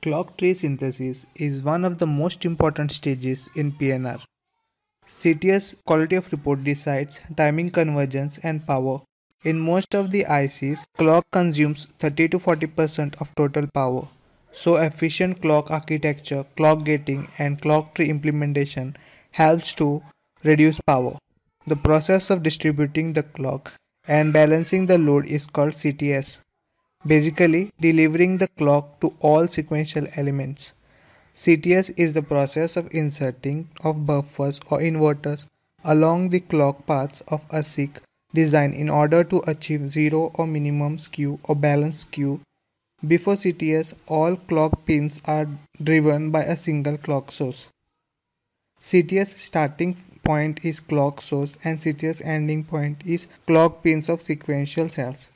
Clock tree synthesis is one of the most important stages in PNR. CTS quality of report decides timing convergence and power. In most of the ICs, clock consumes 30 to 40% of total power. So efficient clock architecture, clock gating and clock tree implementation helps to reduce power. The process of distributing the clock and balancing the load is called CTS basically delivering the clock to all sequential elements. CTS is the process of inserting of buffers or inverters along the clock paths of a design in order to achieve zero or minimum skew or balance skew. Before CTS, all clock pins are driven by a single clock source. CTS starting point is clock source and CTS ending point is clock pins of sequential cells.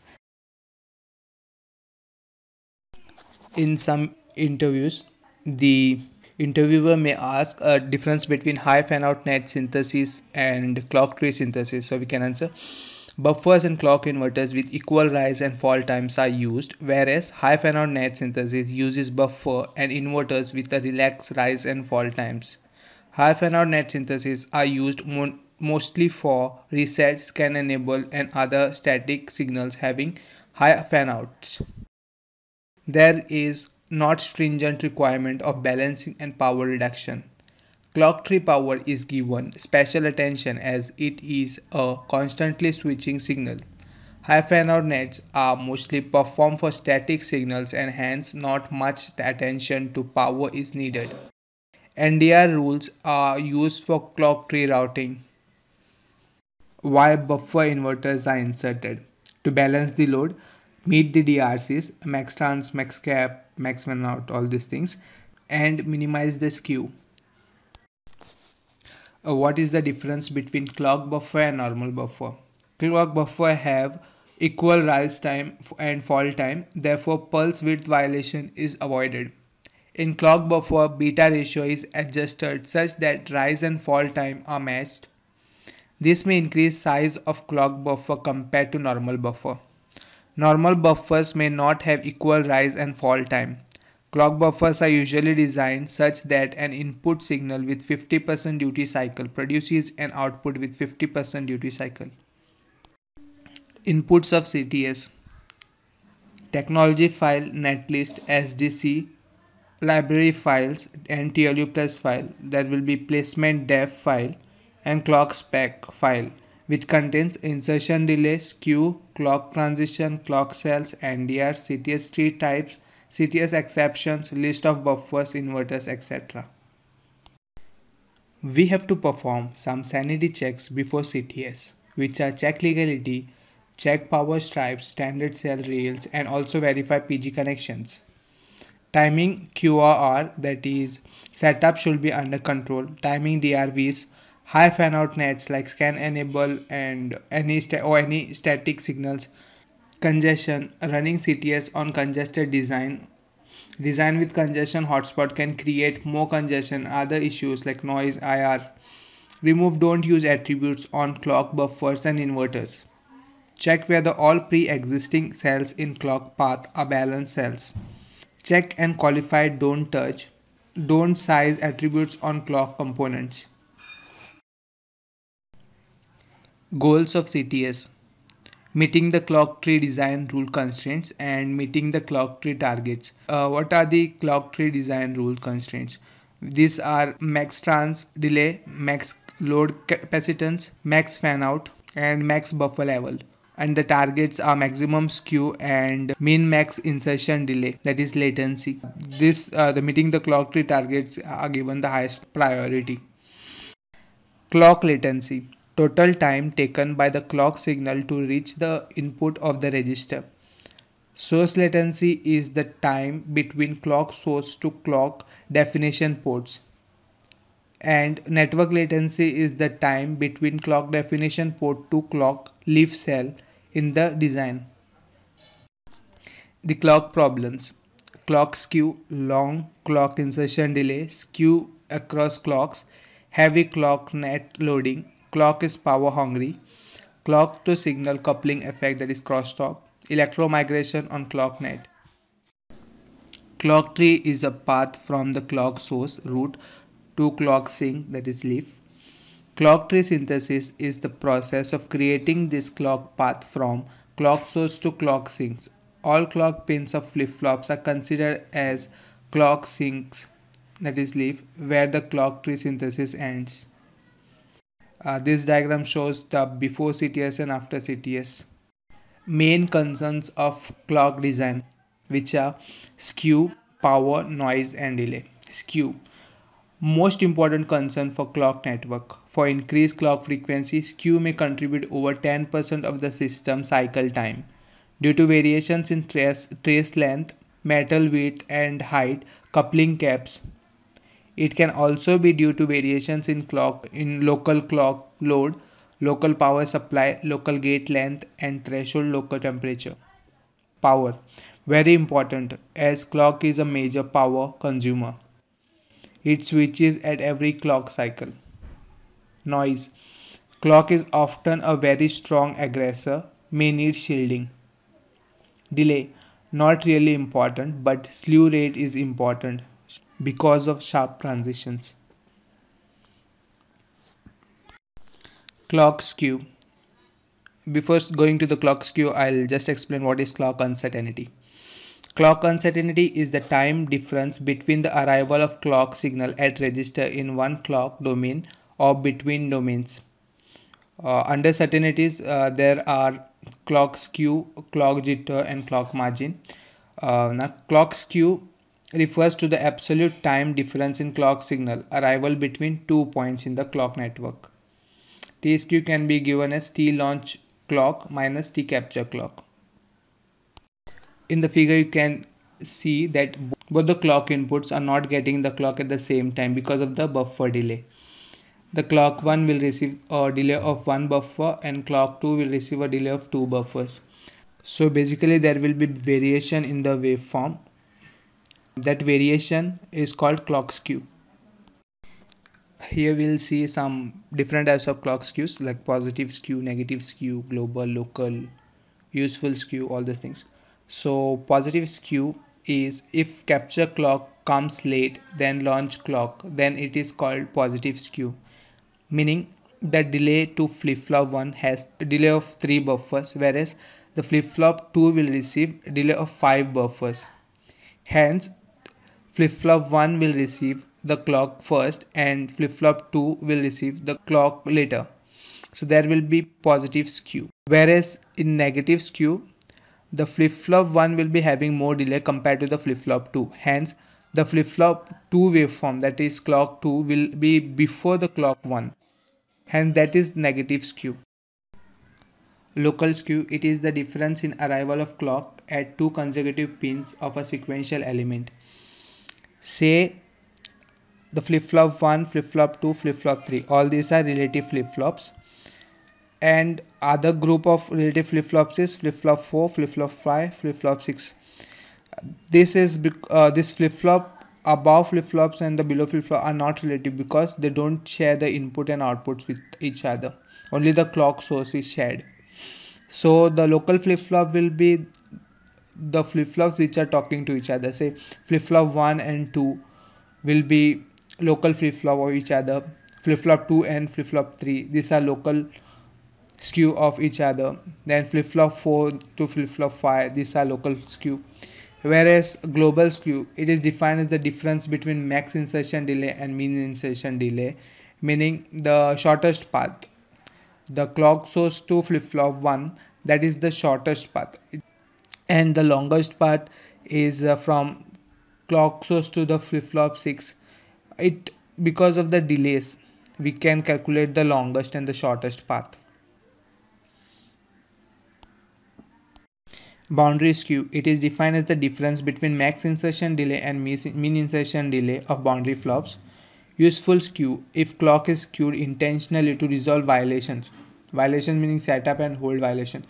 in some interviews the interviewer may ask a difference between high fan out net synthesis and clock tree synthesis so we can answer buffers and clock inverters with equal rise and fall times are used whereas high fan out net synthesis uses buffer and inverters with a relaxed rise and fall times high fan out net synthesis are used mostly for reset scan enable and other static signals having high fan out there is not stringent requirement of balancing and power reduction. Clock tree power is given special attention as it is a constantly switching signal. High fan-out nets are mostly performed for static signals and hence not much attention to power is needed. NDR rules are used for clock tree routing. Why buffer inverters are inserted? To balance the load, meet the DRCs, max max trans, cap, max min out, all these things, and minimize the skew. Uh, what is the difference between clock buffer and normal buffer? Clock buffer have equal rise time and fall time, therefore pulse width violation is avoided. In clock buffer, beta ratio is adjusted such that rise and fall time are matched. This may increase size of clock buffer compared to normal buffer. Normal buffers may not have equal rise and fall time. Clock buffers are usually designed such that an input signal with 50% duty cycle produces an output with 50% duty cycle. Inputs of CTS Technology file, netlist, SDC, library files and TLU plus file that will be placement def file and clock spec file which contains insertion delay, skew, clock transition, clock cells, NDR, CTS tree types, CTS exceptions, list of buffers, inverters, etc. We have to perform some sanity checks before CTS, which are check legality, check power stripes, standard cell rails, and also verify PG connections. Timing QRR, that is, setup should be under control. Timing DRVs, high fan out nets like scan enable and any or any static signals congestion running cts on congested design design with congestion hotspot can create more congestion other issues like noise ir remove don't use attributes on clock buffers and inverters check whether all pre-existing cells in clock path are balanced cells check and qualify don't touch don't size attributes on clock components Goals of CTS Meeting the clock tree design rule constraints and meeting the clock tree targets. Uh, what are the clock tree design rule constraints? These are max trans delay, max load capacitance, max fan out, and max buffer level. And the targets are maximum skew and min max insertion delay, that is latency. This uh, the meeting the clock tree targets are given the highest priority. Clock latency total time taken by the clock signal to reach the input of the register. Source latency is the time between clock source to clock definition ports. And network latency is the time between clock definition port to clock leaf cell in the design. The clock problems clock skew, long clock insertion delay, skew across clocks, heavy clock net loading, Clock is power hungry. Clock to signal coupling effect that is crosstalk. Electromigration on clock net. Clock tree is a path from the clock source root to clock sink that is leaf. Clock tree synthesis is the process of creating this clock path from clock source to clock sinks. All clock pins of flip-flops are considered as clock sinks that is leaf where the clock tree synthesis ends. Uh, this diagram shows the before CTS and after CTS. Main concerns of clock design which are skew, power, noise and delay. Skew most important concern for clock network. For increased clock frequency, skew may contribute over 10% of the system cycle time. Due to variations in trace, trace length, metal width and height, coupling caps, it can also be due to variations in clock in local clock load, local power supply, local gate length and threshold local temperature. Power very important as clock is a major power consumer. It switches at every clock cycle. Noise clock is often a very strong aggressor may need shielding. Delay not really important but slew rate is important because of sharp transitions. Clock skew. Before going to the clock skew, I'll just explain what is clock uncertainty. Clock uncertainty is the time difference between the arrival of clock signal at register in one clock domain or between domains. Uh, under certainties, uh, there are clock skew, clock jitter and clock margin. Uh, now, clock skew refers to the absolute time difference in clock signal arrival between two points in the clock network. TSQ can be given as T launch clock minus T capture clock. In the figure you can see that both the clock inputs are not getting the clock at the same time because of the buffer delay. The clock 1 will receive a delay of 1 buffer and clock 2 will receive a delay of 2 buffers. So basically there will be variation in the waveform that variation is called clock skew. Here we'll see some different types of clock skews like positive skew, negative skew, global, local, useful skew, all those things. So positive skew is if capture clock comes late then launch clock then it is called positive skew meaning the delay to flip-flop 1 has a delay of 3 buffers whereas the flip-flop 2 will receive delay of 5 buffers hence flip-flop 1 will receive the clock first and flip-flop 2 will receive the clock later. So there will be positive skew. Whereas in negative skew, the flip-flop 1 will be having more delay compared to the flip-flop 2. Hence, the flip-flop 2 waveform that is clock 2 will be before the clock 1. Hence that is negative skew. Local skew, it is the difference in arrival of clock at two consecutive pins of a sequential element say the flip-flop 1 flip-flop 2 flip-flop 3 all these are relative flip-flops and other group of relative flip-flops is flip-flop 4 flip-flop 5 flip-flop 6 this is uh, this flip-flop above flip-flops and the below flip-flop are not relative because they don't share the input and outputs with each other only the clock source is shared so the local flip-flop will be the flip-flops which are talking to each other say flip-flop 1 and 2 will be local flip-flop of each other flip-flop 2 and flip-flop 3 these are local skew of each other then flip-flop 4 to flip-flop 5 these are local skew whereas global skew it is defined as the difference between max insertion delay and mean insertion delay meaning the shortest path the clock source to flip-flop 1 that is the shortest path and the longest part is uh, from clock source to the flip-flop 6 it because of the delays we can calculate the longest and the shortest path boundary skew it is defined as the difference between max insertion delay and mean insertion delay of boundary flops useful skew if clock is skewed intentionally to resolve violations violations meaning setup and hold violation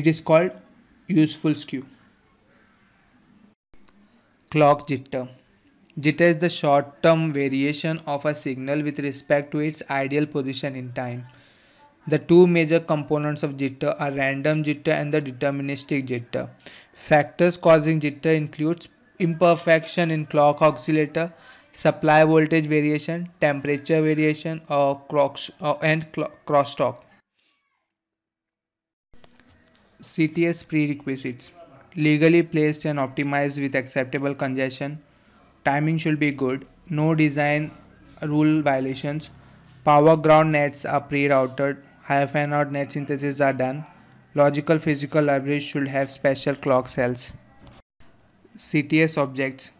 it is called useful skew. Clock jitter. Jitter is the short-term variation of a signal with respect to its ideal position in time. The two major components of jitter are random jitter and the deterministic jitter. Factors causing jitter includes imperfection in clock oscillator, supply voltage variation, temperature variation or, clocks, or and clock, crosstalk. CTS prerequisites legally placed and optimized with acceptable congestion, timing should be good, no design rule violations, power ground nets are pre-routed, high fan out net synthesis are done, logical physical libraries should have special clock cells. CTS objects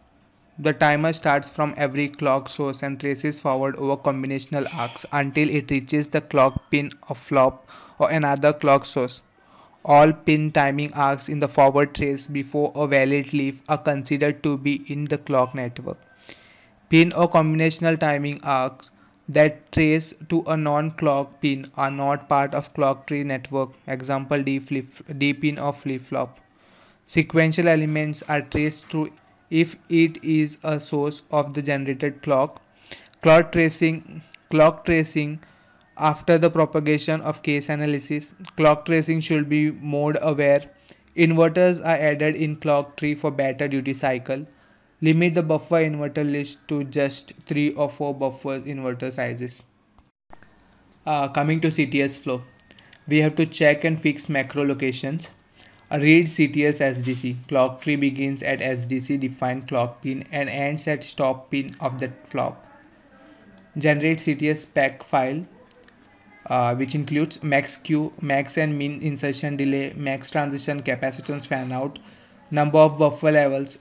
The timer starts from every clock source and traces forward over combinational arcs until it reaches the clock pin of flop or another clock source. All pin timing arcs in the forward trace before a valid leaf are considered to be in the clock network. Pin or combinational timing arcs that trace to a non-clock pin are not part of clock tree network, example D, flip, D pin or flip-flop. Sequential elements are traced through if it is a source of the generated clock. Clock tracing, clock tracing after the propagation of case analysis, clock tracing should be mode aware. Inverters are added in clock tree for better duty cycle. Limit the buffer inverter list to just 3 or 4 buffer inverter sizes. Uh, coming to CTS flow, we have to check and fix macro locations. Read CTS SDC. Clock tree begins at SDC defined clock pin and ends at stop pin of the flop. Generate CTS spec file uh, which includes max Q, max and min insertion delay, max transition capacitance fanout, number of buffer levels,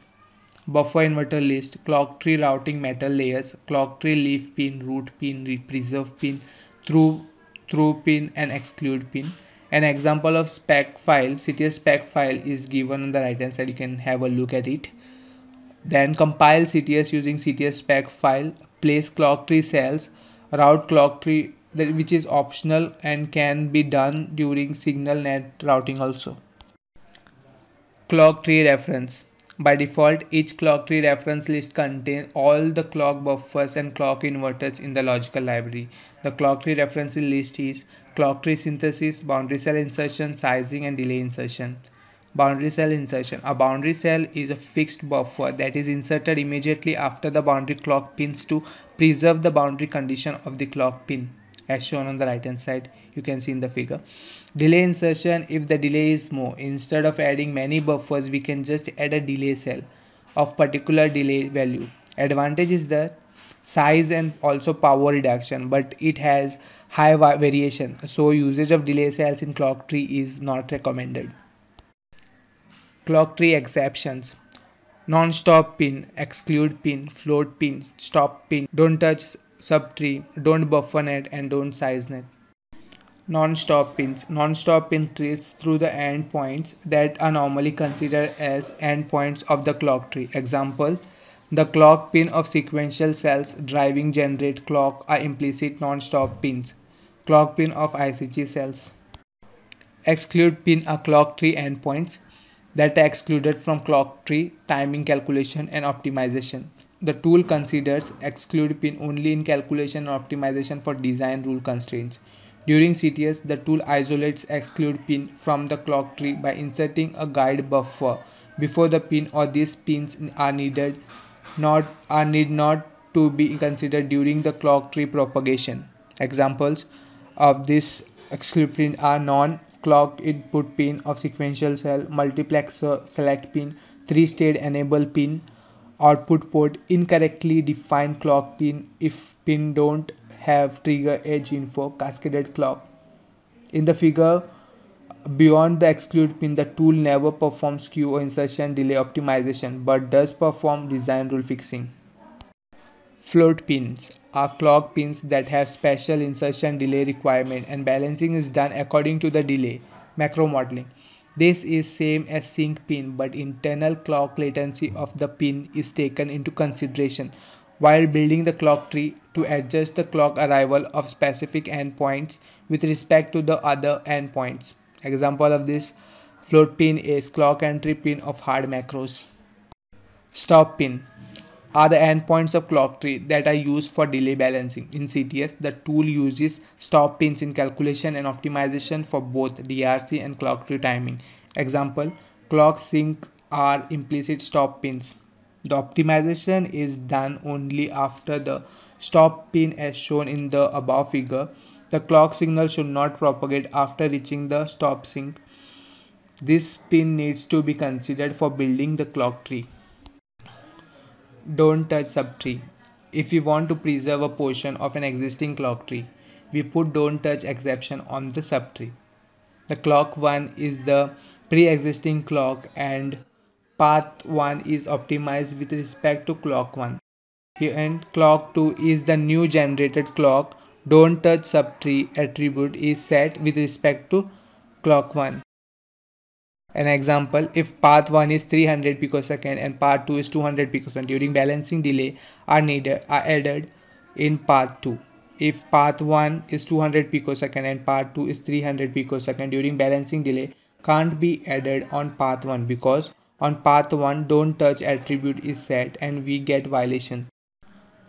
buffer inverter list, clock tree routing metal layers, clock tree leaf pin, root pin, preserve pin, through, through pin and exclude pin. An example of spec file, CTS spec file is given on the right hand side, you can have a look at it. Then compile CTS using CTS spec file, place clock tree cells, route clock tree that which is optional and can be done during signal net routing also. Clock tree reference. By default, each clock tree reference list contains all the clock buffers and clock inverters in the logical library. The clock tree reference list is clock tree synthesis, boundary cell insertion, sizing and delay insertion. Boundary cell insertion. A boundary cell is a fixed buffer that is inserted immediately after the boundary clock pins to preserve the boundary condition of the clock pin as shown on the right hand side you can see in the figure delay insertion if the delay is more instead of adding many buffers we can just add a delay cell of particular delay value advantage is that size and also power reduction but it has high variation so usage of delay cells in clock tree is not recommended clock tree exceptions non-stop pin exclude pin float pin stop pin don't touch subtree, don't buffer net and don't size net. Non-stop pins. Non-stop pin trails through the endpoints that are normally considered as endpoints of the clock tree. Example, the clock pin of sequential cells driving generate clock are implicit non-stop pins. Clock pin of ICG cells. Exclude pin are clock tree endpoints that are excluded from clock tree timing calculation and optimization. The tool considers exclude pin only in calculation and optimization for design rule constraints. During CTS, the tool isolates exclude pin from the clock tree by inserting a guide buffer before the pin or these pins are needed not are need not to be considered during the clock tree propagation. Examples of this exclude pin are non clock input pin of sequential cell, multiplexer uh, select pin, three state enable pin, output port incorrectly define clock pin if pin don't have trigger edge info cascaded clock in the figure beyond the exclude pin the tool never performs queue insertion delay optimization but does perform design rule fixing float pins are clock pins that have special insertion delay requirement and balancing is done according to the delay macro modeling this is same as sync pin but internal clock latency of the pin is taken into consideration while building the clock tree to adjust the clock arrival of specific endpoints with respect to the other endpoints. Example of this float pin is clock entry pin of hard macros. Stop pin are the endpoints of clock tree that are used for delay balancing. In CTS, the tool uses stop pins in calculation and optimization for both DRC and clock tree timing. Example, clock sync are implicit stop pins. The optimization is done only after the stop pin as shown in the above figure. The clock signal should not propagate after reaching the stop sync. This pin needs to be considered for building the clock tree. Don't touch subtree. If we want to preserve a portion of an existing clock tree, we put don't touch exception on the subtree. The clock 1 is the pre-existing clock and path 1 is optimized with respect to clock 1. Here and clock 2 is the new generated clock. Don't touch subtree attribute is set with respect to clock 1. An example, if path 1 is 300 picosecond and path 2 is 200 picosecond during balancing delay are needed are added in path 2. If path 1 is 200 picosecond and path 2 is 300 picosecond during balancing delay can't be added on path 1 because on path 1 don't touch attribute is set and we get violation.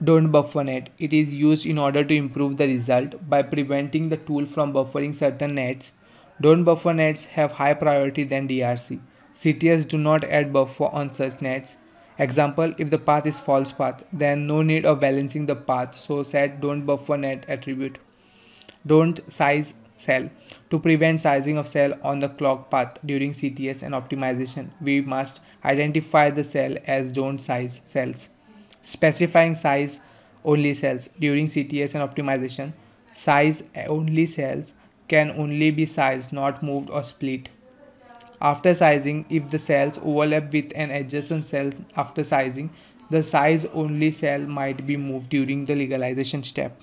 Don't buffer net. It is used in order to improve the result by preventing the tool from buffering certain nets don't buffer nets have high priority than DRC. CTS do not add buffer on such nets. Example, if the path is false path, then no need of balancing the path, so set don't buffer net attribute. Don't size cell. To prevent sizing of cell on the clock path during CTS and optimization, we must identify the cell as don't size cells. Specifying size only cells during CTS and optimization, size only cells can only be sized, not moved or split. After sizing, if the cells overlap with an adjacent cell after sizing, the size only cell might be moved during the legalization step.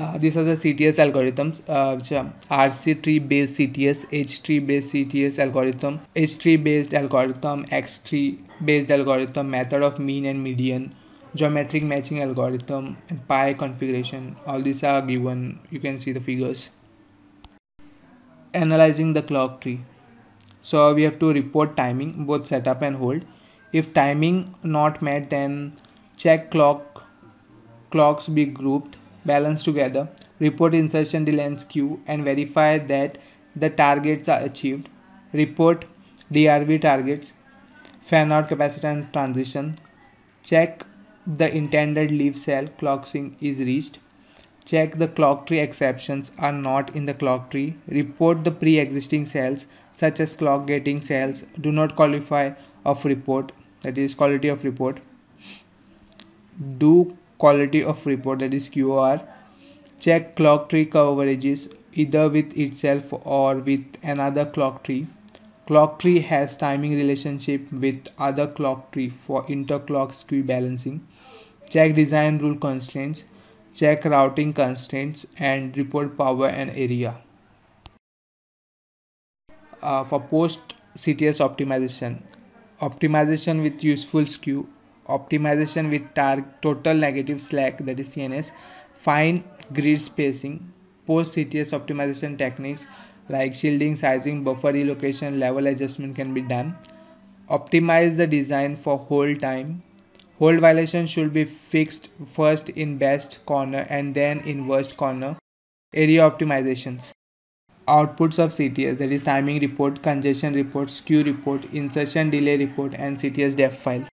Uh, these are the CTS algorithms uh, which are RC tree based CTS, H tree based CTS algorithm, H tree based algorithm, X tree based algorithm, method of mean and median, geometric matching algorithm and pi configuration all these are given you can see the figures analyzing the clock tree so we have to report timing both setup and hold if timing not met then check clock clocks be grouped balanced together report insertion delay and skew and verify that the targets are achieved report drv targets fan out capacity and transition check the intended leaf cell clock sync is reached. Check the clock tree exceptions are not in the clock tree. Report the pre-existing cells such as clock gating cells do not qualify of report that is quality of report. Do quality of report that is QOR. Check clock tree coverages either with itself or with another clock tree. Clock tree has timing relationship with other clock tree for interclock skew balancing. Check design rule constraints, check routing constraints and report power and area. Uh, for post CTS optimization, optimization with useful skew, optimization with tar total negative slack that is TNS, fine grid spacing, post CTS optimization techniques, like shielding, sizing, buffer relocation, level adjustment can be done. Optimize the design for hold time. Hold violation should be fixed first in best corner and then in worst corner. Area optimizations. Outputs of CTS that is timing report, congestion report, skew report, insertion delay report and CTS def file.